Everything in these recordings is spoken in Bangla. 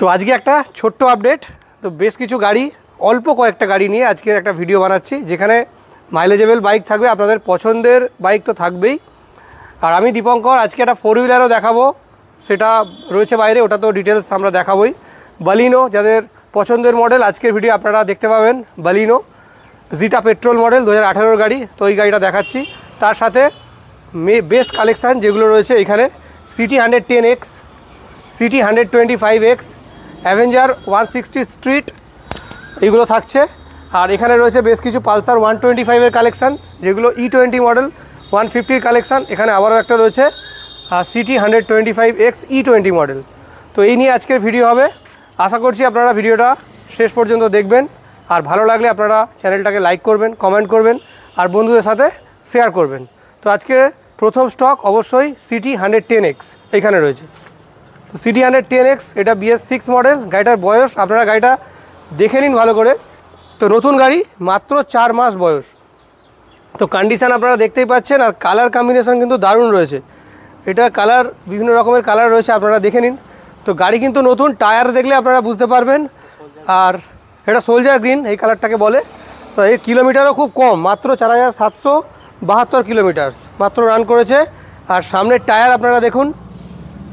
তো আজকে একটা ছোট্ট আপডেট তো বেশ কিছু গাড়ি অল্প কয়েকটা গাড়ি নিয়ে আজকে একটা ভিডিও বানাচ্ছি যেখানে মাইলেজেবল বাইক থাকবে আপনাদের পছন্দের বাইক তো থাকবেই আর আমি দীপঙ্কর আজকে একটা ফোর হুইলারও দেখাবো সেটা রয়েছে বাইরে ওটা তো ডিটেলস আমরা দেখাবোই বালিনো যাদের পছন্দের মডেল আজকের ভিডিও আপনারা দেখতে পাবেন বালিনো জিটা পেট্রোল মডেল দু হাজার গাড়ি তো এই গাড়িটা দেখাচ্ছি তার সাথে মে বেস্ট কালেকশান যেগুলো রয়েছে এখানে CT hundred ten X CT hundred twenty five X Avenger one street এইগুলো থাকছে আর এখানে রয়েছে বেশ কিছু পালসার ওয়ান টোয়েন্টি ফাইভের কালেকশান যেগুলো ই টোয়েন্টি মডেল ওয়ান ফিফটির কালেকশান এখানে আবারও একটা রয়েছে CT hundred twenty five X E twenty model তো এই নিয়ে আজকের ভিডিও হবে আশা করছি আপনারা ভিডিওটা শেষ পর্যন্ত দেখবেন আর ভালো লাগলে আপনারা চ্যানেলটাকে লাইক করবেন কমেন্ট করবেন আর বন্ধুদের সাথে শেয়ার করবেন তো আজকে প্রথম স্টক অবশ্যই সিটি হান্ড্রেড টেন এক্স এখানে রয়েছে তো সিটি হান্ড্রেড টেন এক্স এটা বিএস সিক্স মডেল গাড়িটার বয়স আপনারা গাড়িটা দেখে নিন ভালো করে তো নতুন গাড়ি মাত্র চার মাস বয়স তো কন্ডিশান আপনারা দেখতেই পাচ্ছেন আর কালার কম্বিনেশান কিন্তু দারুণ রয়েছে এটা কালার বিভিন্ন রকমের কালার রয়েছে আপনারা দেখে নিন তো গাড়ি কিন্তু নতুন টায়ার দেখলে আপনারা বুঝতে পারবেন আর এটা সোলজার গ্রিন এই কালারটাকে বলে তো এর কিলোমিটারও খুব কম মাত্র চার হাজার সাতশো বাহাত্তর কিলোমিটার মাত্র রান করেছে আর সামনের টায়ার আপনারা দেখুন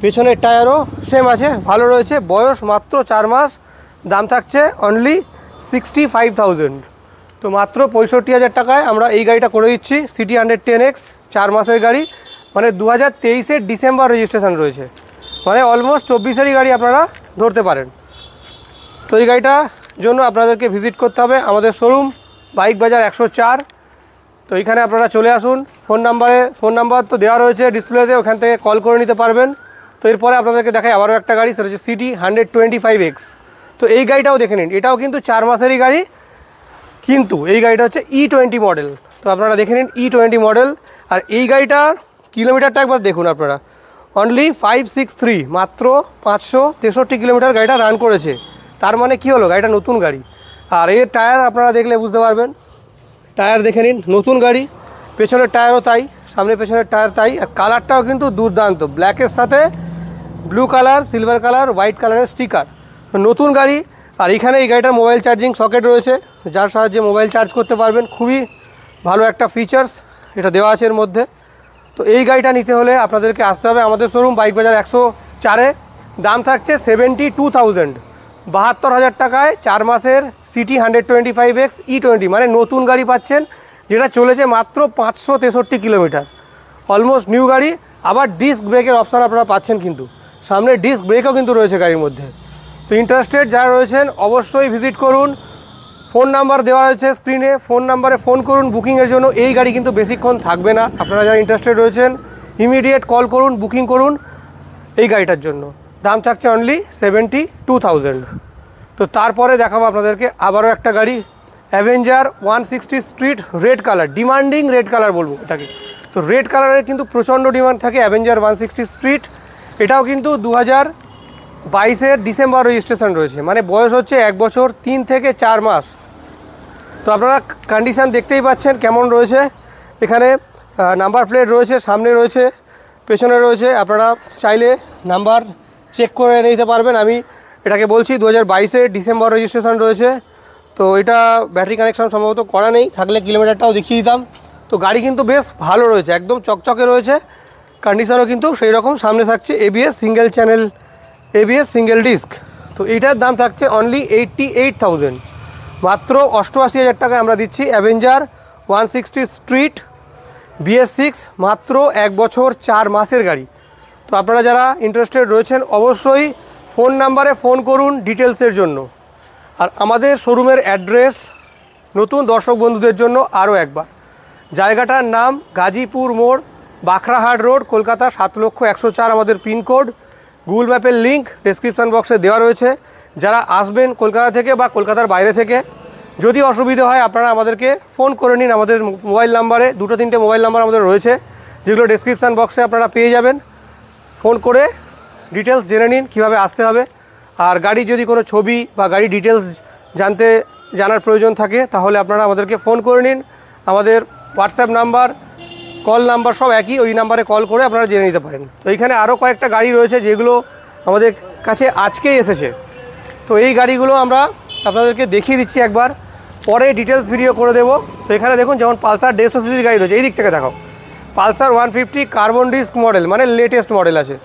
পেছনের টায়ারও সেম আছে ভালো রয়েছে বয়স মাত্র চার মাস দাম থাকছে অনলি সিক্সটি ফাইভ তো মাত্র পঁয়ষট্টি হাজার টাকায় আমরা এই গাড়িটা করে দিচ্ছি সিটি হান্ড্রেড টেন এক্স চার মাসের গাড়ি মানে দু হাজার তেইশের ডিসেম্বর রেজিস্ট্রেশন রয়েছে মানে অলমোস্ট চব্বিশেরই গাড়ি আপনারা ধরতে পারেন তো এই গাড়িটা জন্য আপনাদেরকে ভিজিট করতে হবে আমাদের শোরুম বাইক বাজার একশো চার তো এখানে আপনারা চলে আসুন ফোন নাম্বারে ফোন নাম্বার তো দেওয়া রয়েছে ডিসপ্লেতে ওখান থেকে কল করে নিতে পারবেন তো এরপরে আপনাদেরকে দেখাই আবারও একটা গাড়ি সেটা হচ্ছে CT hundred twenty five X তো এই গাড়িটাও দেখে নিন এটাও কিন্তু চার মাসেরই গাড়ি কিন্তু এই গাড়িটা হচ্ছে ই টোয়েন্টি মডেল তো আপনারা দেখে নিন ই টোয়েন্টি মডেল আর এই গাড়িটার কিলোমিটারটা একবার দেখুন আপনারা অনলি ফাইভ সিক্স থ্রি মাত্র পাঁচশো তেষট্টি কিলোমিটার গাড়িটা রান করেছে তার মানে কি হলো গাড়িটা নতুন গাড়ি আর এর টায়ার আপনারা দেখলে বুঝতে পারবেন টায়ার দেখে নিন নতুন গাড়ি পেছনের টায়ারও তাই সামনে পেছনের টায়ার তাই আর কালারটাও কিন্তু দুর্দান্ত ব্ল্যাকের সাথে blue colour silver colour white কালারের স্টিকার নতুন গাড়ি আর এখানে এই গাড়িটার মোবাইল চার্জিং সকেট রয়েছে যার সাহায্যে মোবাইল চার্জ করতে পারবেন খুবই ভালো একটা ফিচার্স এটা দেওয়া আছে এর মধ্যে তো এই গাড়িটা নিতে হলে আপনাদেরকে আসতে হবে আমাদের শোরুম বাইক বাজার একশো চারে দাম থাকছে সেভেন্টি টু থাউজেন্ড বাহাত্তর হাজার টাকায় চার মাসের CT hundred twenty five X E twenty মানে নতুন গাড়ি পাচ্ছেন যেটা চলেছে মাত্র পাঁচশো তেষট্টি কিলোমিটার অলমোস্ট নিউ গাড়ি আবার ডিস্ক ব্রেকের অপশান আপনারা পাচ্ছেন কিন্তু সামনে ডিস্ক ব্রেকও কিন্তু রয়েছে গাড়ির মধ্যে তো ইন্টারেস্টেড যারা রয়েছেন অবশ্যই ভিজিট করুন ফোন নাম্বার দেওয়া রয়েছে স্ক্রিনে ফোন নাম্বারে ফোন করুন বুকিংয়ের জন্য এই গাড়ি কিন্তু বেশিক্ষণ থাকবে না আপনারা যারা ইন্টারেস্টেড রয়েছেন ইমিডিয়েট কল করুন বুকিং করুন এই গাড়িটার জন্য দাম থাকছে অনলি সেভেন্টি টু থাউজেন্ড তো তারপরে দেখাবো আপনাদেরকে আবারও একটা গাড়ি Avenger one sixty street red colour demanding red colour বলবো এটাকে তো রেড কালারের কিন্তু প্রচণ্ড ডিমান্ড থাকে অ্যাভেঞ্জার ওয়ান সিক্সটি স্ট্রিট এটাও কিন্তু দু হাজার বাইশের ডিসেম্বর রেজিস্ট্রেশন রয়েছে মানে বয়স হচ্ছে এক বছর তিন থেকে চার মাস তো আপনারা কন্ডিশান দেখতেই পাচ্ছেন কেমন রয়েছে এখানে নাম্বার প্লেট রয়েছে সামনে রয়েছে পেছনে রয়েছে আপনারা চাইলে নাম্বার চেক করে নিতে পারবেন আমি এটাকে বলছি দু হাজার বাইশে ডিসেম্বর রেজিস্ট্রেশন রয়েছে তো এটা ব্যাটারি কানেকশন সম্ভবত করা নেই থাকলে কিলোমিটারটাও দেখিয়ে দিতাম তো গাড়ি কিন্তু বেশ ভালো রয়েছে একদম চকচকে রয়েছে কন্ডিশনও কিন্তু সেই রকম সামনে থাকছে ABS single channel ABS single disc তো এইটার দাম থাকছে অনলি এইটটি এইট মাত্র অষ্টআশি হাজার টাকায় আমরা দিচ্ছি Avenger one sixty street BS six মাত্র এক বছর চার মাসের গাড়ি তো আপনারা যারা ইন্টারেস্টেড রয়েছেন অবশ্যই ফোন নাম্বারে ফোন করুন ডিটেলসের জন্য আর আমাদের শোরুমের অ্যাড্রেস নতুন দর্শক বন্ধুদের জন্য আরও একবার জায়গাটার নাম গাজীপুর মোড় বাখরাহাট রোড কলকাতা সাত লক্ষ একশো চার আমাদের পিনকোড গুগল ম্যাপের লিঙ্ক ডিসক্রিপশান বক্সে দেওয়া রয়েছে যারা আসবেন কলকাতা থেকে বা কলকাতার বাইরে থেকে যদি অসুবিধে হয় আপনারা আমাদেরকে ফোন করে নিন আমাদের মোবাইল নাম্বারে দুটো তিনটে মোবাইল নাম্বার আমাদের রয়েছে যেগুলো ডিসক্রিপশান বক্সে আপনারা পেয়ে যাবেন ফোন করে ডিটেলস জেনে নিন কিভাবে আসতে হবে আর গাড়ি যদি কোনো ছবি বা গাড়ি ডিটেলস জানতে জানার প্রয়োজন থাকে তাহলে আপনারা আমাদেরকে ফোন করে নিন আমাদের হোয়াটসঅ্যাপ নাম্বার কল নাম্বার সব একই ওই নাম্বারে কল করে আপনারা জেনে নিতে পারেন তো এইখানে আরও কয়েকটা গাড়ি রয়েছে যেগুলো আমাদের কাছে আজকেই এসেছে তো এই গাড়িগুলো আমরা আপনাদেরকে দেখিয়ে দিচ্ছি একবার পরে ডিটেলস ভিডিও করে দেবো তো এখানে দেখুন যেমন পালসার ডেসো সিসির গাড়ি রয়েছে এই দিক থেকে দেখো Pulsar one fifty carbon disc model মানে লেটেস্ট মডেল আছে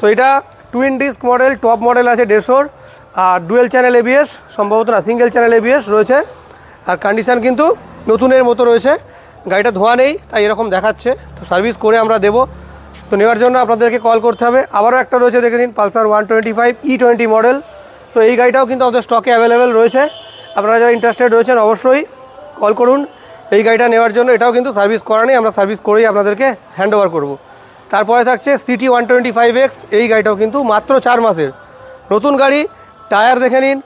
তো এটা twin disc model top model আছে দেড়শোর আর ডুয়েল চ্যানেল এবিএস সম্ভবত না সিঙ্গেল চ্যানেল এবিএস রয়েছে আর কন্ডিশান কিন্তু নতুনের মতো রয়েছে গাড়িটা ধোয়া নেই তাই এরকম দেখাচ্ছে তো সার্ভিস করে আমরা দেব তো নেওয়ার জন্য আপনাদেরকে কল করতে হবে আবারও একটা রয়েছে দেখে নিন Pulsar one twenty five E twenty model তো এই গাড়িটাও কিন্তু আমাদের স্টকে অ্যাভেলেবেল রয়েছে আপনারা যারা ইন্টারেস্টেড রয়েছেন অবশ্যই কল করুন এই গাড়িটা নেওয়ার জন্য এটাও কিন্তু সার্ভিস করা নেই আমরা সার্ভিস করেই আপনাদেরকে হ্যান্ড ওভার করবো তারপরে থাকছে CT one twenty five X এই গাড়িটাও কিন্তু মাত্র চার মাসের নতুন গাড়ি টায়ার দেখে নিন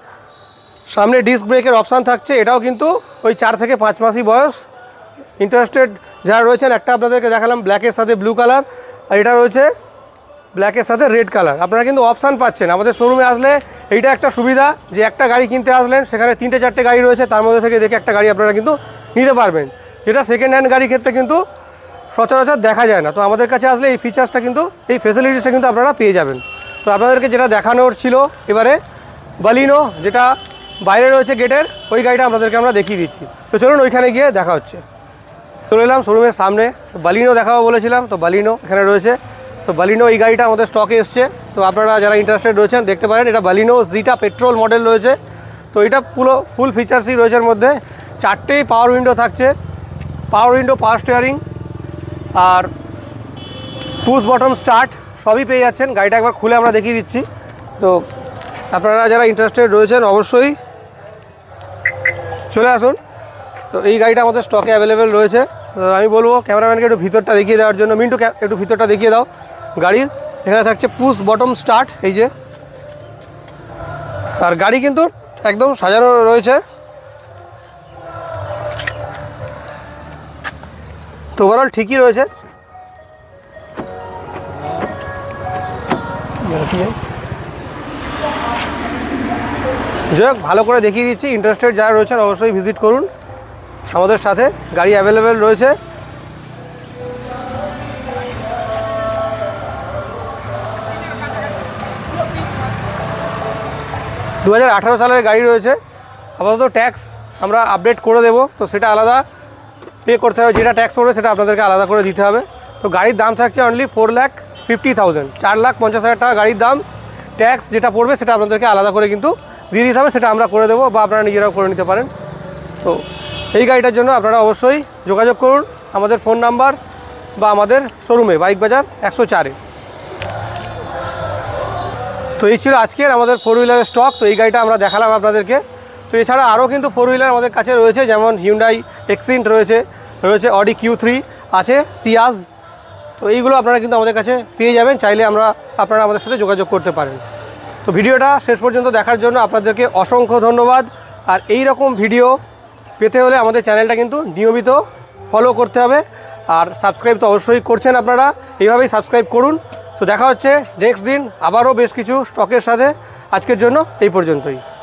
সামনে ডিস্ক ব্রেকের অপশান থাকছে এটাও কিন্তু ওই চার থেকে পাঁচ মাসই বয়স ইন্টারেস্টেড যারা রয়েছেন একটা আপনাদেরকে দেখালাম ব্ল্যাকের সাথে ব্লু কালার আর এটা রয়েছে ব্ল্যাকের সাথে রেড কালার আপনারা কিন্তু অপশান পাচ্ছেন আমাদের শোরুমে আসলে এইটা একটা সুবিধা যে একটা গাড়ি কিনতে আসলেন সেখানে তিনটে চারটে গাড়ি রয়েছে তার মধ্যে থেকে দেখে একটা গাড়ি আপনারা কিন্তু নিতে পারবেন যেটা সেকেন্ড হ্যান্ড গাড়ির ক্ষেত্রে কিন্তু সচরাচর দেখা যায় না তো আমাদের কাছে আসলে এই ফিচার্সটা কিন্তু এই ফেসিলিটিসটা কিন্তু আপনারা পেয়ে যাবেন তো আপনাদেরকে যেটা দেখানোর ছিল এবারে বালিনো যেটা বাইরে রয়েছে গেটের ওই গাড়িটা আপনাদেরকে আমরা দেখিয়ে দিচ্ছি তো চলুন ওইখানে গিয়ে দেখা হচ্ছে চলে এলাম শোরুমের সামনে বালিনো দেখাবো বলেছিলাম তো বালিনো এখানে রয়েছে তো বালিনো এই গাড়িটা আমাদের স্টকে এসছে তো আপনারা যারা ইন্টারেস্টেড রয়েছেন দেখতে পারেন এটা বালিনো জিটা পেট্রোল মডেল রয়েছে তো এটা পুরো ফুল ফিচার্সই রয়েছে এর মধ্যে চারটেই পাওয়ার উইন্ডো থাকছে পাওয়ার উইন্ডো পাওয়ার স্টিয়ারিং আর পুশ বটম স্টার্ট সবই পেয়ে যাচ্ছেন গাড়িটা একবার খুলে আমরা দেখিয়ে দিচ্ছি তো আপনারা যারা ইন্টারেস্টেড রয়েছেন অবশ্যই চলে আসুন তো এই গাড়িটা আমাদের স্টকে অ্যাভেলেবেল রয়েছে আমি বলবো ক্যামেরাম্যানকে একটু ভিতরটা দেখিয়ে দেওয়ার জন্য মিন্টু একটু ভিতরটা দেখিয়ে দাও গাড়ির এখানে থাকছে পুশ বটম স্টার্ট এই যে আর গাড়ি কিন্তু একদম সাজানো রয়েছে তো ওভারঅল ঠিকই রয়েছে যাই ভালো করে দেখিয়ে দিচ্ছি ইন্টারেস্টেড যারা রয়েছেন অবশ্যই ভিজিট করুন আমাদের সাথে গাড়ি অ্যাভেলেবেল রয়েছে দু সালের গাড়ি রয়েছে আপাতত ট্যাক্স আমরা আপডেট করে দেব তো সেটা আলাদা পে করতে হবে যেটা ট্যাক্স পড়বে সেটা আপনাদেরকে আলাদা করে দিতে হবে তো গাড়ির দাম থাকছে only four lakh fifty thousand চার লাখ পঞ্চাশ হাজার টাকা গাড়ির দাম ট্যাক্স যেটা পড়বে সেটা আপনাদেরকে আলাদা করে কিন্তু দিয়ে দিতে হবে সেটা আমরা করে দেবো বা আপনারা নিজেরাও করে নিতে পারেন তো এই গাড়িটার জন্য আপনারা অবশ্যই যোগাযোগ করুন আমাদের ফোন নাম্বার বা আমাদের শোরুমে বাইক বাজার একশো চারে তো এই ছিল আজকের আমাদের ফোর হুইলারের স্টক তো এই গাড়িটা আমরা দেখালাম আপনাদেরকে তো এছাড়া আরও কিন্তু ফোর হুইলার আমাদের কাছে রয়েছে যেমন হিউন্ডাই এক্সিন্ট রয়েছে রয়েছে অডি কিউ থ্রি আছে সিয়াজ তো এইগুলো আপনারা কিন্তু আমাদের কাছে পেয়ে যাবেন চাইলে আমরা আপনারা আমাদের সাথে যোগাযোগ করতে পারেন তো ভিডিওটা শেষ পর্যন্ত দেখার জন্য আপনাদেরকে অসংখ্য ধন্যবাদ আর এই রকম ভিডিও পেতে হলে আমাদের চ্যানেলটা কিন্তু নিয়মিত ফলো করতে হবে আর সাবস্ক্রাইব তো অবশ্যই করছেন আপনারা এইভাবেই সাবস্ক্রাইব করুন তো দেখা হচ্ছে নেক্সট দিন আবারও বেশ কিছু স্টকের সাথে আজকের জন্য এই পর্যন্তই